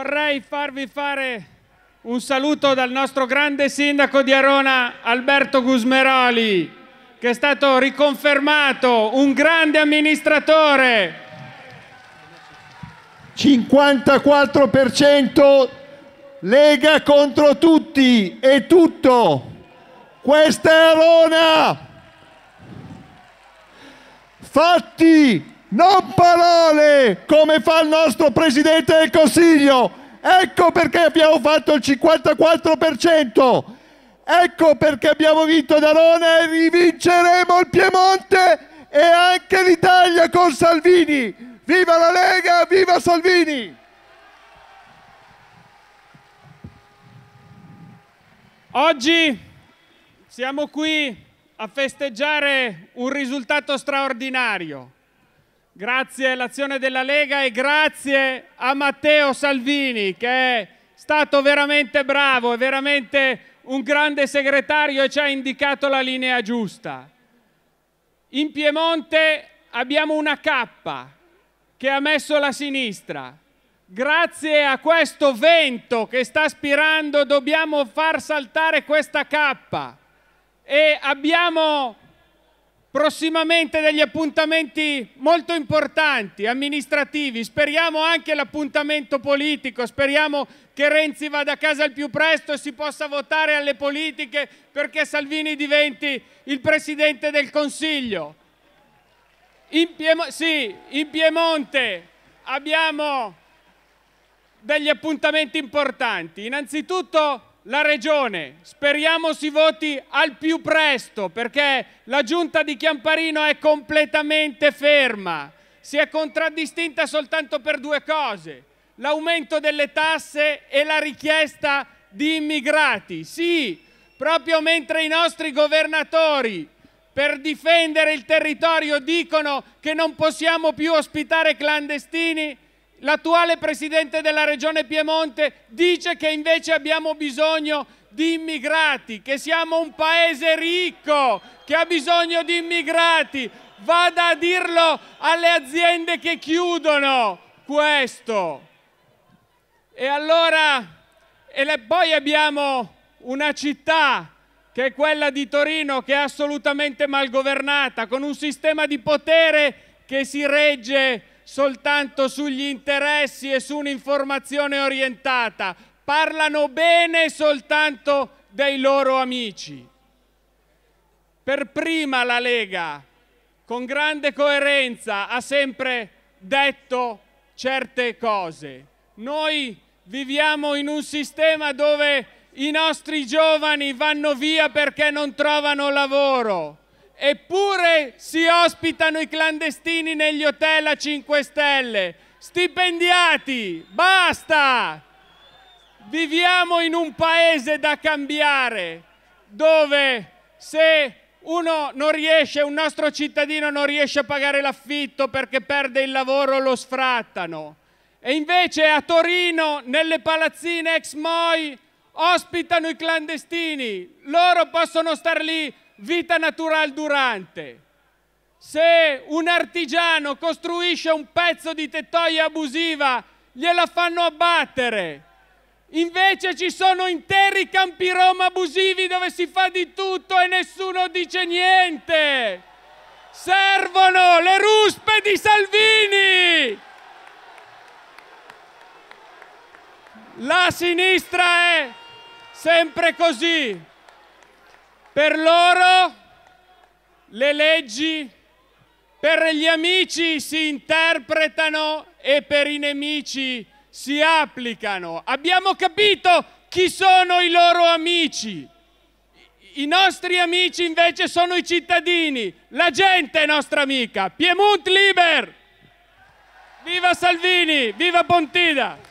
Vorrei farvi fare un saluto dal nostro grande sindaco di Arona, Alberto Gusmeroli, che è stato riconfermato un grande amministratore. 54% Lega contro tutti e tutto. Questa è Arona. Fatti non parole come fa il nostro Presidente del Consiglio. Ecco perché abbiamo fatto il 54%. Ecco perché abbiamo vinto Darona e rivinceremo il Piemonte e anche l'Italia con Salvini. Viva la Lega, viva Salvini! Oggi siamo qui a festeggiare un risultato straordinario Grazie all'azione della Lega e grazie a Matteo Salvini che è stato veramente bravo, è veramente un grande segretario e ci ha indicato la linea giusta. In Piemonte abbiamo una cappa che ha messo la sinistra. Grazie a questo vento che sta spirando dobbiamo far saltare questa cappa e abbiamo prossimamente degli appuntamenti molto importanti, amministrativi, speriamo anche l'appuntamento politico, speriamo che Renzi vada a casa il più presto e si possa votare alle politiche perché Salvini diventi il Presidente del Consiglio. In, Piemo sì, in Piemonte abbiamo degli appuntamenti importanti, innanzitutto la Regione. Speriamo si voti al più presto perché la giunta di Chiamparino è completamente ferma. Si è contraddistinta soltanto per due cose, l'aumento delle tasse e la richiesta di immigrati. Sì, proprio mentre i nostri governatori per difendere il territorio dicono che non possiamo più ospitare clandestini, L'attuale presidente della regione Piemonte dice che invece abbiamo bisogno di immigrati, che siamo un paese ricco, che ha bisogno di immigrati. Vada a dirlo alle aziende che chiudono questo. E allora, e le, poi abbiamo una città che è quella di Torino che è assolutamente mal governata, con un sistema di potere che si regge soltanto sugli interessi e su un'informazione orientata, parlano bene soltanto dei loro amici. Per prima la Lega, con grande coerenza, ha sempre detto certe cose. Noi viviamo in un sistema dove i nostri giovani vanno via perché non trovano lavoro Eppure si ospitano i clandestini negli hotel a 5 stelle, stipendiati, basta! Viviamo in un paese da cambiare, dove se uno non riesce, un nostro cittadino non riesce a pagare l'affitto perché perde il lavoro, lo sfrattano. E invece a Torino, nelle palazzine ex Moi, ospitano i clandestini. Loro possono star lì vita natural durante. Se un artigiano costruisce un pezzo di tettoia abusiva, gliela fanno abbattere. Invece ci sono interi campi Roma abusivi dove si fa di tutto e nessuno dice niente. Servono le ruspe di Salvini! La sinistra è sempre così. Per loro le leggi per gli amici si interpretano e per i nemici si applicano. Abbiamo capito chi sono i loro amici. I nostri amici invece sono i cittadini, la gente è nostra amica. Piemont Liber! Viva Salvini, viva Pontida!